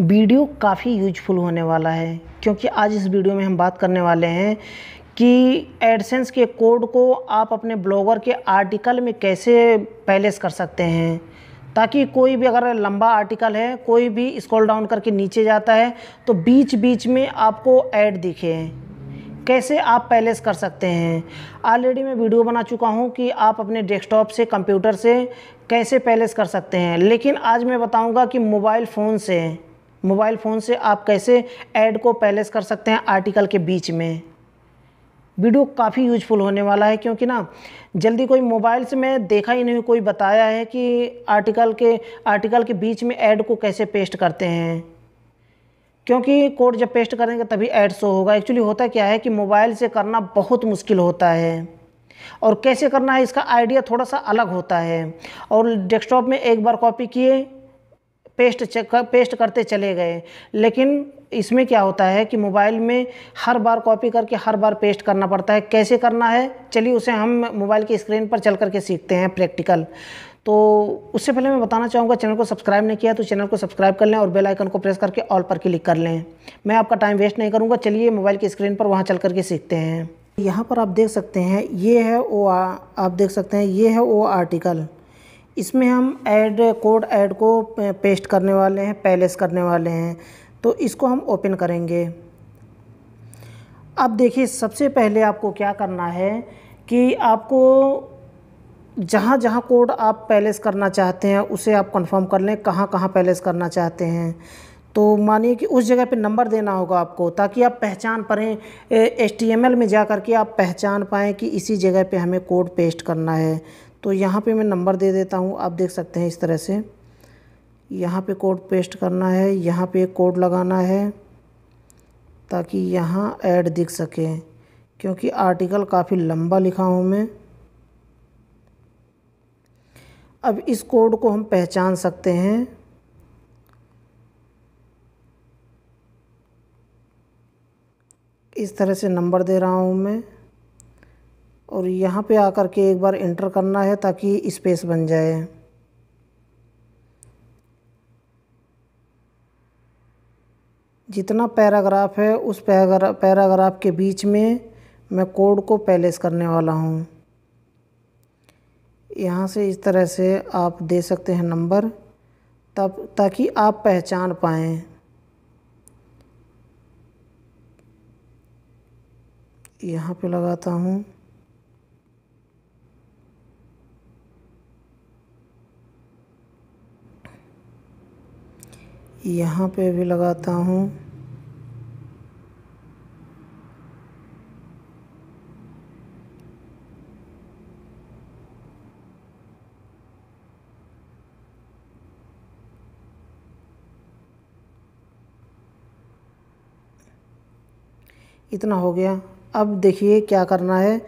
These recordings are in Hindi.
वीडियो काफ़ी यूजफुल होने वाला है क्योंकि आज इस वीडियो में हम बात करने वाले हैं कि एडसेंस के कोड को आप अपने ब्लॉगर के आर्टिकल में कैसे पैलेस कर सकते हैं ताकि कोई भी अगर लंबा आर्टिकल है कोई भी स्क्रॉल डाउन करके नीचे जाता है तो बीच बीच में आपको ऐड दिखे कैसे आप पैलेस कर सकते हैं ऑलरेडी मैं वीडियो बना चुका हूं कि आप अपने डेस्कटॉप से कंप्यूटर से कैसे पैलेस कर सकते हैं लेकिन आज मैं बताऊंगा कि मोबाइल फ़ोन से मोबाइल फ़ोन से आप कैसे ऐड को पैलेस कर सकते हैं आर्टिकल के बीच में वीडियो काफ़ी यूजफुल होने वाला है क्योंकि ना जल्दी कोई मोबाइल से मैं देखा ही नहीं कोई बताया है कि आर्टिकल के आर्टिकल के बीच में ऐड को कैसे पेस्ट करते हैं क्योंकि कोड जब पेस्ट करेंगे तभी ऐड शो होगा एक्चुअली होता क्या है कि मोबाइल से करना बहुत मुश्किल होता है और कैसे करना है इसका आइडिया थोड़ा सा अलग होता है और डेस्कटॉप में एक बार कॉपी किए पेस्ट पेस्ट करते चले गए लेकिन इसमें क्या होता है कि मोबाइल में हर बार कॉपी करके हर बार पेस्ट करना पड़ता है कैसे करना है चलिए उसे हम मोबाइल की स्क्रीन पर चल करके सीखते हैं प्रैक्टिकल तो उससे पहले मैं बताना चाहूँगा चैनल को सब्सक्राइब नहीं किया तो चैनल को सब्सक्राइब कर लें और बेल आइकन को प्रेस करके ऑल पर क्लिक कर लें मैं आपका टाइम वेस्ट नहीं करूँगा चलिए मोबाइल की स्क्रीन पर वहाँ चल करके सीखते हैं यहाँ पर आप देख सकते हैं ये है ओ आ, आप देख सकते हैं ये है ओ आर्टिकल इसमें हम ऐड कोड ऐड को पेस्ट करने वाले हैं पैलेस करने वाले हैं तो इसको हम ओपन करेंगे अब देखिए सबसे पहले आपको क्या करना है कि आपको जहाँ जहाँ कोड आप पैलेस करना चाहते हैं उसे आप कंफर्म कर लें कहाँ कहाँ पैलेस करना चाहते हैं तो मानिए कि उस जगह पे नंबर देना होगा आपको ताकि आप पहचान पाएँ एच में जा कर के आप पहचान पाएँ कि इसी जगह पे हमें कोड पेस्ट करना है तो यहाँ पे मैं नंबर दे देता हूँ आप देख सकते हैं इस तरह से यहाँ पे कोड पेस्ट करना है यहाँ पे कोड लगाना है ताकि यहाँ ऐड दिख सके क्योंकि आर्टिकल काफ़ी लंबा लिखा हूँ मैं अब इस कोड को हम पहचान सकते हैं इस तरह से नंबर दे रहा हूँ मैं और यहाँ पे आकर के एक बार इंटर करना है ताकि स्पेस बन जाए जितना पैराग्राफ है उस पैराग्राफ के बीच में मैं कोड को पैलेस करने वाला हूँ यहाँ से इस तरह से आप दे सकते हैं नंबर तब ताकि आप पहचान पाएँ यहाँ पे लगाता हूँ यहाँ पे भी लगाता हूँ इतना हो गया अब देखिए क्या करना है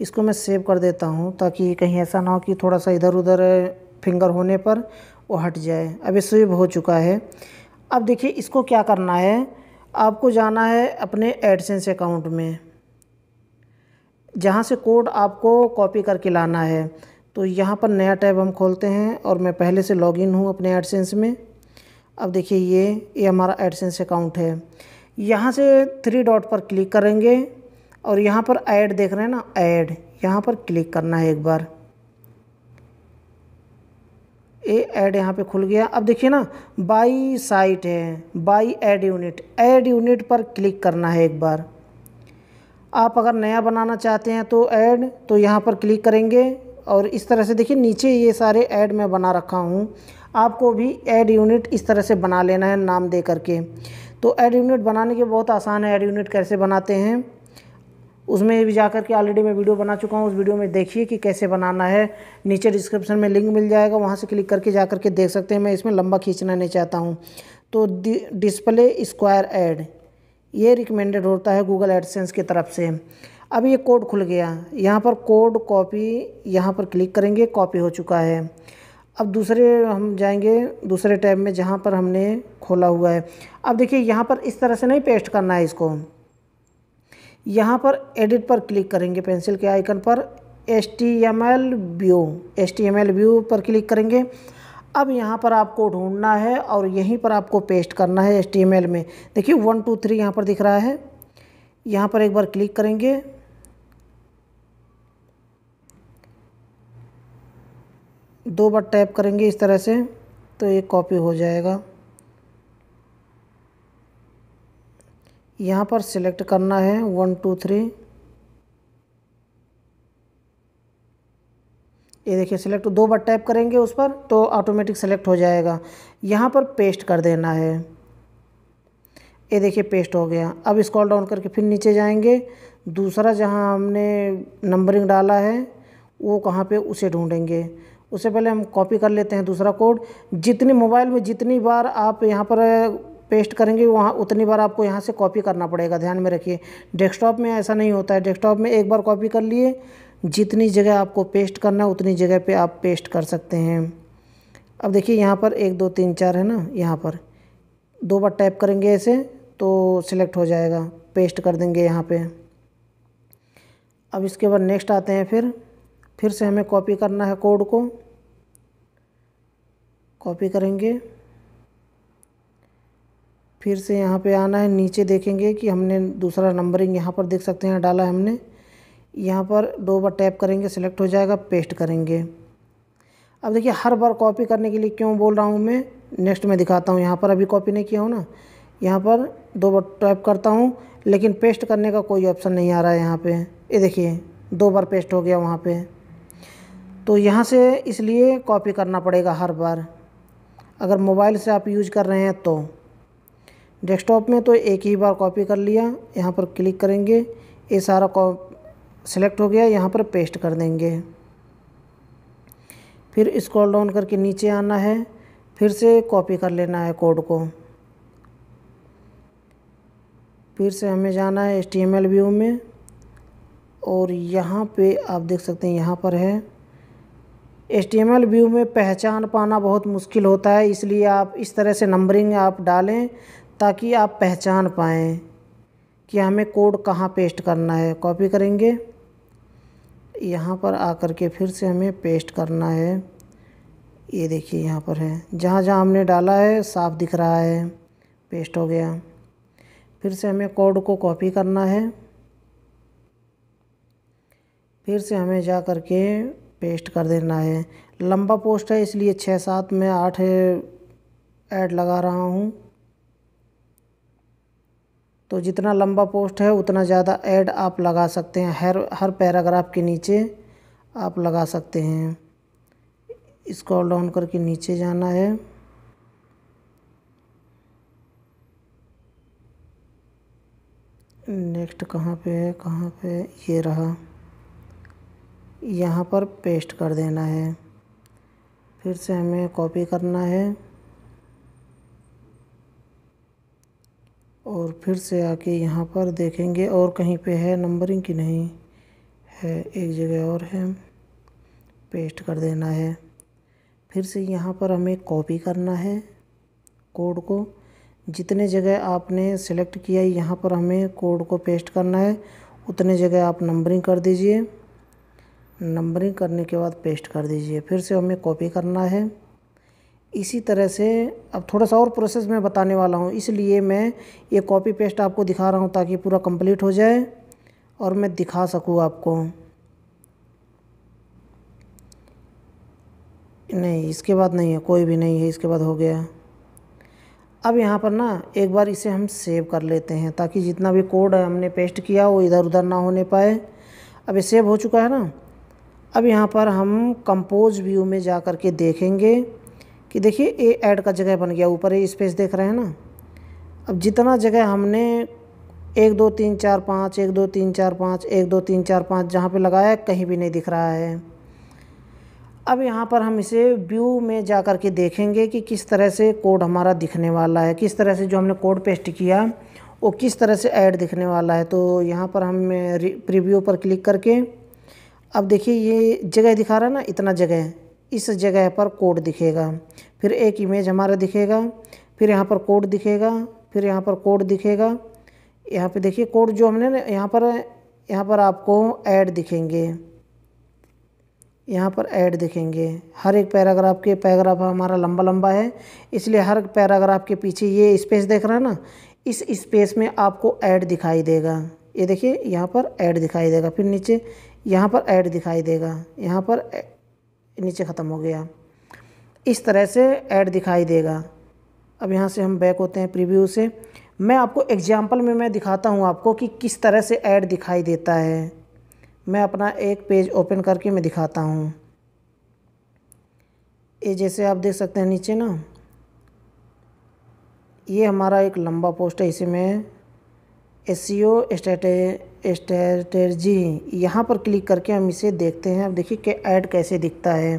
इसको मैं सेव कर देता हूँ ताकि कहीं ऐसा ना हो कि थोड़ा सा इधर उधर फिंगर होने पर वो हट जाए अब ये स्वीप हो चुका है अब देखिए इसको क्या करना है आपको जाना है अपने एडसेंस अकाउंट में जहाँ से कोड आपको कॉपी करके लाना है तो यहाँ पर नया टैब हम खोलते हैं और मैं पहले से लॉगिन हूँ अपने एडसेंस में अब देखिए ये ये हमारा एडसेंस अकाउंट है यहाँ से थ्री डॉट पर क्लिक करेंगे और यहाँ पर ऐड देख रहे हैं ना ऐड यहाँ पर क्लिक करना है एक बार ए एड यहाँ पे खुल गया अब देखिए ना बाई साइट है by ad unit ad unit पर क्लिक करना है एक बार आप अगर नया बनाना चाहते हैं तो ऐड तो यहाँ पर क्लिक करेंगे और इस तरह से देखिए नीचे ये सारे ऐड मैं बना रखा हूँ आपको भी ऐड यूनिट इस तरह से बना लेना है नाम दे करके तो ऐड यूनिट बनाने के बहुत आसान है ऐड यूनिट कैसे बनाते हैं उसमें भी जा करके के ऑलरेडी मैं वीडियो बना चुका हूँ उस वीडियो में देखिए कि कैसे बनाना है नीचे डिस्क्रिप्शन में लिंक मिल जाएगा वहाँ से क्लिक करके जा कर के देख सकते हैं मैं इसमें लंबा खींचना नहीं चाहता हूँ तो डिस्प्ले स्क्वायर एड ये रिकमेंडेड होता है गूगल एडसेंस की तरफ से अब ये कोड खुल गया यहाँ पर कोड कॉपी यहाँ पर क्लिक करेंगे कॉपी हो चुका है अब दूसरे हम जाएंगे दूसरे टैब में जहाँ पर हमने खोला हुआ है अब देखिए यहाँ पर इस तरह से नहीं पेस्ट करना है इसको यहाँ पर एडिट पर क्लिक करेंगे पेंसिल के आइकन पर S T M L view S T M L view पर क्लिक करेंगे अब यहाँ पर आपको ढूंढना है और यहीं पर आपको पेस्ट करना है एस टी एम एल में देखिए वन टू थ्री यहाँ पर दिख रहा है यहाँ पर एक बार क्लिक करेंगे दो बार टैप करेंगे इस तरह से तो ये कॉपी हो जाएगा यहाँ पर सिलेक्ट करना है वन टू थ्री ये देखिए सिलेक्ट दो बार टैप करेंगे उस पर तो ऑटोमेटिक सेलेक्ट हो जाएगा यहाँ पर पेस्ट कर देना है ये देखिए पेस्ट हो गया अब स्क्रॉल डाउन करके फिर नीचे जाएंगे दूसरा जहाँ हमने नंबरिंग डाला है वो कहाँ पे उसे ढूंढेंगे उससे पहले हम कॉपी कर लेते हैं दूसरा कोड जितनी मोबाइल में जितनी बार आप यहाँ पर पेस्ट करेंगे वहाँ उतनी बार आपको यहाँ से कॉपी करना पड़ेगा ध्यान में रखिए डेस्कटॉप में ऐसा नहीं होता है डेस्कटॉप में एक बार कॉपी कर लिए जितनी जगह आपको पेस्ट करना है उतनी जगह पे आप पेस्ट कर सकते हैं अब देखिए यहाँ पर एक दो तीन चार है ना यहाँ पर दो बार टैप करेंगे ऐसे तो सिलेक्ट हो जाएगा पेस्ट कर देंगे यहाँ पर अब इसके बाद नेक्स्ट आते हैं फिर फिर से हमें कॉपी करना है कोड को कॉपी करेंगे फिर से यहाँ पे आना है नीचे देखेंगे कि हमने दूसरा नंबरिंग यहाँ पर देख सकते हैं डाला है हमने यहाँ पर दो बार टैप करेंगे सेलेक्ट हो जाएगा पेस्ट करेंगे अब देखिए हर बार कॉपी करने के लिए क्यों बोल रहा हूँ मैं नेक्स्ट में दिखाता हूँ यहाँ पर अभी कॉपी नहीं किया हूँ ना यहाँ पर दो बार टाइप करता हूँ लेकिन पेस्ट करने का कोई ऑप्शन नहीं आ रहा है यहाँ पे ये देखिए दो बार पेस्ट हो गया वहाँ पे तो यहाँ से इसलिए कॉपी करना पड़ेगा हर बार अगर मोबाइल से आप यूज कर रहे हैं तो डेस्कटॉप में तो एक ही बार कॉपी कर लिया यहाँ पर क्लिक करेंगे ये सारा सेलेक्ट हो गया यहाँ पर पेस्ट कर देंगे फिर स्क्रॉल डाउन करके नीचे आना है फिर से कॉपी कर लेना है कोड को फिर से हमें जाना है एचटीएमएल व्यू में और यहाँ पे आप देख सकते हैं यहाँ पर है एचटीएमएल व्यू में पहचान पाना बहुत मुश्किल होता है इसलिए आप इस तरह से नंबरिंग आप डालें ताकि आप पहचान पाएँ कि हमें कोड कहाँ पेस्ट करना है कॉपी करेंगे यहाँ पर आकर के फिर से हमें पेस्ट करना है ये देखिए यहाँ पर है जहाँ जहाँ हमने डाला है साफ दिख रहा है पेस्ट हो गया फिर से हमें कोड को कॉपी करना है फिर से हमें जा कर के पेस्ट कर देना है लंबा पोस्ट है इसलिए छः सात में आठ ऐड लगा रहा हूँ तो जितना लंबा पोस्ट है उतना ज़्यादा ऐड आप लगा सकते हैं हर हर पैराग्राफ के नीचे आप लगा सकते हैं स्क्रॉल डाउन करके नीचे जाना है नेक्स्ट कहाँ पे है कहाँ पे ये रहा यहाँ पर पेस्ट कर देना है फिर से हमें कॉपी करना है और फिर से आके यहाँ पर देखेंगे और कहीं पे है नंबरिंग की नहीं है एक जगह और है पेस्ट कर देना है फिर से यहाँ पर हमें कॉपी करना है कोड को जितने जगह आपने सेलेक्ट किया है यहाँ पर हमें कोड को पेस्ट करना है उतने जगह आप नंबरिंग कर दीजिए नंबरिंग करने के बाद पेस्ट कर दीजिए फिर से हमें कॉपी करना है इसी तरह से अब थोड़ा सा और प्रोसेस मैं बताने वाला हूँ इसलिए मैं ये कॉपी पेस्ट आपको दिखा रहा हूँ ताकि पूरा कंप्लीट हो जाए और मैं दिखा सकूँ आपको नहीं इसके बाद नहीं है कोई भी नहीं है इसके बाद हो गया अब यहाँ पर ना एक बार इसे हम सेव कर लेते हैं ताकि जितना भी कोड है हमने पेस्ट किया वो इधर उधर ना होने पाए अब ये सेव हो चुका है ना अब यहाँ पर हम कंपोज व्यू में जा कर के देखेंगे कि देखिए ए ऐड का जगह बन गया ऊपर ये स्पेस देख रहे हैं ना अब जितना जगह हमने एक दो तीन चार पाँच एक दो तीन चार पाँच एक दो तीन चार पाँच जहाँ पे लगाया है कहीं भी नहीं दिख रहा है अब यहाँ पर हम इसे व्यू में जा कर के देखेंगे कि किस तरह से कोड हमारा दिखने वाला है किस तरह से जो हमने कोड पेस्ट किया वो किस तरह से ऐड दिखने वाला है तो यहाँ पर हम प्रिव्यू पर क्लिक करके अब देखिए ये जगह दिखा रहा है ना इतना जगह इस जगह पर कोड दिखेगा फिर एक इमेज हमारा दिखेगा फिर यहाँ पर कोड दिखेगा फिर यहाँ पर कोड दिखेगा यहाँ पे देखिए कोड जो हमने यहाँ पर यहाँ पर आपको ऐड दिखेंगे यहाँ पर ऐड दिखेंगे हर एक पैराग्राफ के पैराग्राफ हमारा लंबा लंबा है इसलिए हर पैराग्राफ के पीछे ये स्पेस देख रहा है ना इस स्पेस में आपको ऐड दिखाई देगा ये देखिए यहाँ पर ऐड दिखाई देगा फिर नीचे यहाँ पर ऐड दिखाई देगा यहाँ पर नीचे ख़त्म हो गया इस तरह से ऐड दिखाई देगा अब यहाँ से हम बैक होते हैं प्रीव्यू से मैं आपको एग्जाम्पल में मैं दिखाता हूँ आपको कि किस तरह से ऐड दिखाई देता है मैं अपना एक पेज ओपन करके मैं दिखाता हूँ ये जैसे आप देख सकते हैं नीचे ना ये हमारा एक लंबा पोस्ट है इसे मैं एस सी ओ स्ट्रेटर्जी यहाँ पर क्लिक करके हम इसे देखते हैं अब देखिए कि ऐड कैसे दिखता है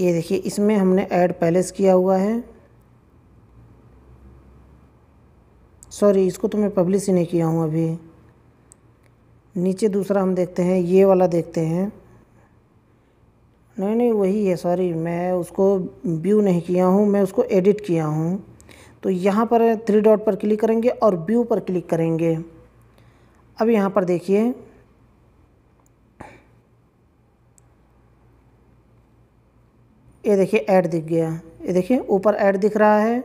ये देखिए इसमें हमने ऐड पैलेस किया हुआ है सॉरी इसको तो मैं पब्लिश ही नहीं किया हूँ अभी नीचे दूसरा हम देखते हैं ये वाला देखते हैं नहीं नहीं वही है सॉरी मैं उसको व्यू नहीं किया हूँ मैं उसको एडिट किया हूँ तो यहाँ पर थ्री डॉट पर क्लिक करेंगे और व्यू पर क्लिक करेंगे अब यहाँ पर देखिए ये देखिए ऐड दिख गया ये देखिए ऊपर ऐड दिख रहा है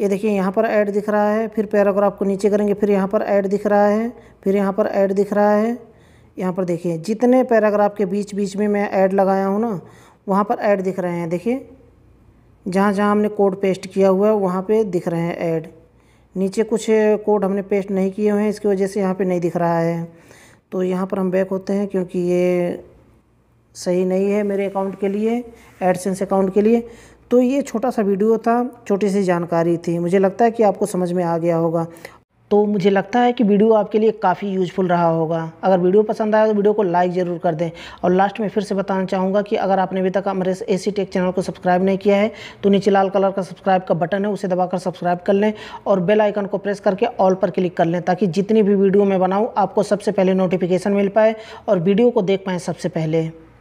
ये देखिए यहाँ पर ऐड दिख रहा है फिर पैराग्राफ को नीचे करेंगे फिर यहाँ पर ऐड दिख रहा है फिर यहाँ पर ऐड दिख रहा है यहाँ पर देखिए जितने पैराग्राफ के बीच बीच में मैं ऐड लगाया हूँ ना वहाँ पर ऐड दिख रहे हैं देखिए जहाँ जहाँ हमने कोड पेस्ट किया हुआ है वहाँ पे दिख रहे हैं ऐड नीचे कुछ कोड हमने पेस्ट नहीं किए हुए हैं इसकी वजह से यहाँ पे नहीं दिख रहा है तो यहाँ पर हम बैक होते हैं क्योंकि ये सही नहीं है मेरे अकाउंट के लिए एडसेंस अकाउंट के लिए तो ये छोटा सा वीडियो था छोटी सी जानकारी थी मुझे लगता है कि आपको समझ में आ गया होगा तो मुझे लगता है कि वीडियो आपके लिए काफ़ी यूजफुल रहा होगा अगर वीडियो पसंद आया तो वीडियो को लाइक ज़रूर कर दें और लास्ट में फिर से बताना चाहूँगा कि अगर आपने अभी तक हमारे ए सी टेक चैनल को सब्सक्राइब नहीं किया है तो नीचे लाल कलर का सब्सक्राइब का बटन है उसे दबाकर सब्सक्राइब कर लें और बेल आइकन को प्रेस करके ऑल पर क्लिक कर लें ताकि जितनी भी वीडियो मैं बनाऊँ आपको सबसे पहले नोटिफिकेशन मिल पाए और वीडियो को देख पाएँ सबसे पहले